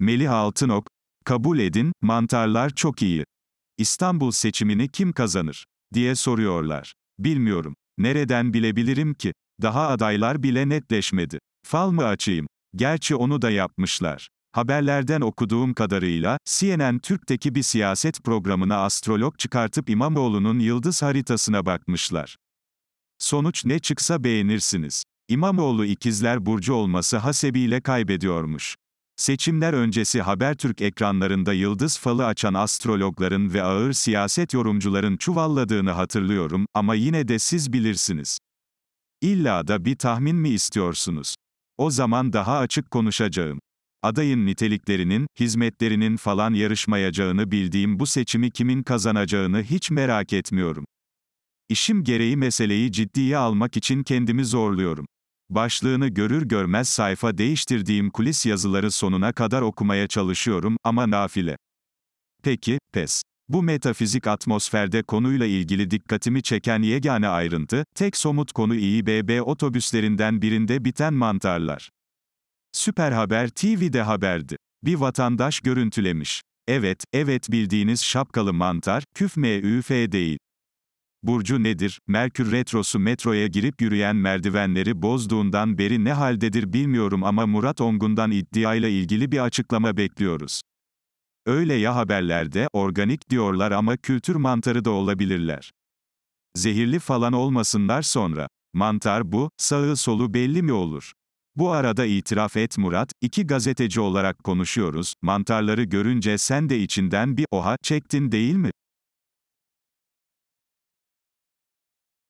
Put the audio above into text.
Melih Altınok, kabul edin, mantarlar çok iyi. İstanbul seçimini kim kazanır? diye soruyorlar. Bilmiyorum. Nereden bilebilirim ki? Daha adaylar bile netleşmedi. Fal mı açayım? Gerçi onu da yapmışlar. Haberlerden okuduğum kadarıyla, CNN Türk'teki bir siyaset programına astrolog çıkartıp İmamoğlu'nun yıldız haritasına bakmışlar. Sonuç ne çıksa beğenirsiniz. İmamoğlu ikizler burcu olması hasebiyle kaybediyormuş. Seçimler öncesi Habertürk ekranlarında yıldız falı açan astrologların ve ağır siyaset yorumcuların çuvalladığını hatırlıyorum ama yine de siz bilirsiniz. İlla da bir tahmin mi istiyorsunuz? O zaman daha açık konuşacağım. Adayın niteliklerinin, hizmetlerinin falan yarışmayacağını bildiğim bu seçimi kimin kazanacağını hiç merak etmiyorum. İşim gereği meseleyi ciddiye almak için kendimi zorluyorum. Başlığını görür görmez sayfa değiştirdiğim kulis yazıları sonuna kadar okumaya çalışıyorum ama nafile. Peki, pes. Bu metafizik atmosferde konuyla ilgili dikkatimi çeken yegane ayrıntı, tek somut konu İİBB otobüslerinden birinde biten mantarlar. Süper Haber TV'de haberdi. Bir vatandaş görüntülemiş. Evet, evet bildiğiniz şapkalı mantar, küf müf değil burcu nedir? Merkür retrosu metroya girip yürüyen merdivenleri bozduğundan beri ne haldedir bilmiyorum ama Murat Ongun'dan iddiayla ilgili bir açıklama bekliyoruz. Öyle ya haberlerde organik diyorlar ama kültür mantarı da olabilirler. Zehirli falan olmasınlar sonra. Mantar bu, sağı solu belli mi olur? Bu arada itiraf et Murat, iki gazeteci olarak konuşuyoruz, mantarları görünce sen de içinden bir oha çektin değil mi?